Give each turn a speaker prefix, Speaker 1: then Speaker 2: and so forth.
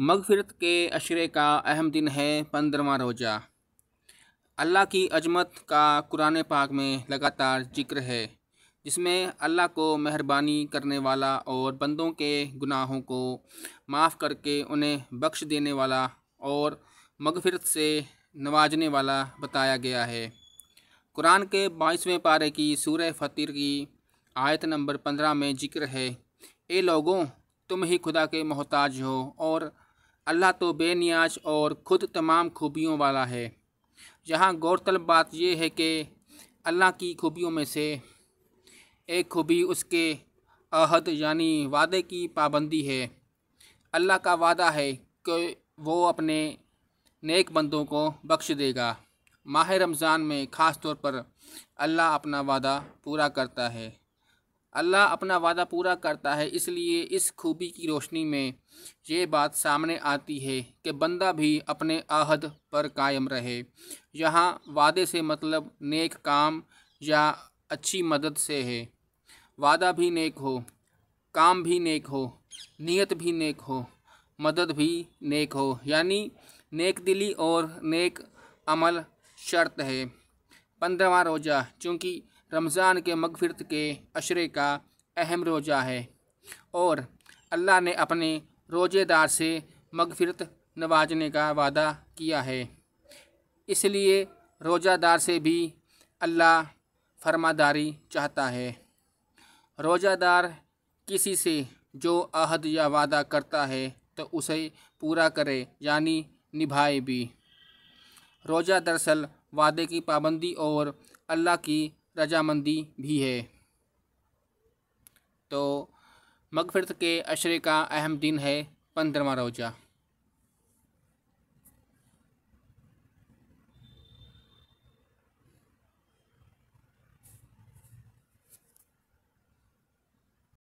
Speaker 1: मगफिरत के अशरे का अहम दिन है पंद्रवा रोज़ा अल्लाह की अजमत का कुरान पाक में लगातार जिक्र है जिसमें अल्लाह को मेहरबानी करने वाला और बंदों के गुनाहों को माफ़ करके उन्हें बख्श देने वाला और मगफिरत से नवाजने वाला बताया गया है कुरान के बाईसवें पारे की सूर फ़तिर की आयत नंबर पंद्रह में जिक्र है ए लोगों तुम ही खुदा के मोहताज हो और अल्लाह तो बेनियाज और ख़ुद तमाम खूबियों वाला है यहाँ गौरतलब बात यह है कि अल्लाह की खूबियों में से एक खूबी उसके अहद यानी वादे की पाबंदी है अल्लाह का वादा है कि वो अपने नेक बंदों को बख्श देगा माह रमज़ान में ख़ास तौर पर अल्लाह अपना वादा पूरा करता है अल्लाह अपना वादा पूरा करता है इसलिए इस खूबी की रोशनी में ये बात सामने आती है कि बंदा भी अपने आहद पर कायम रहे यहाँ वादे से मतलब नेक काम या अच्छी मदद से है वादा भी नेक हो काम भी नेक हो नियत भी नेक हो मदद भी नेक हो यानी नेक दिली और नेक अमल शर्त है पंद्रवा रोज़ा चूँकि रमज़ान के मगफिरत के अशरे का अहम रोज़ा है और अल्लाह ने अपने रोज़ेदार से मगफिरत नवाजने का वादा किया है इसलिए रोज़ादार से भी अल्लाह फरमादारी चाहता है रोज़ादार किसी से जो अहद या वादा करता है तो उसे पूरा करे यानी निभाए भी रोज़ा दरअसल वादे की पाबंदी और अल्लाह की रजामंदी भी है तो मगफिरत के अशरे का अहम दिन है पंद्रवा रोज़ा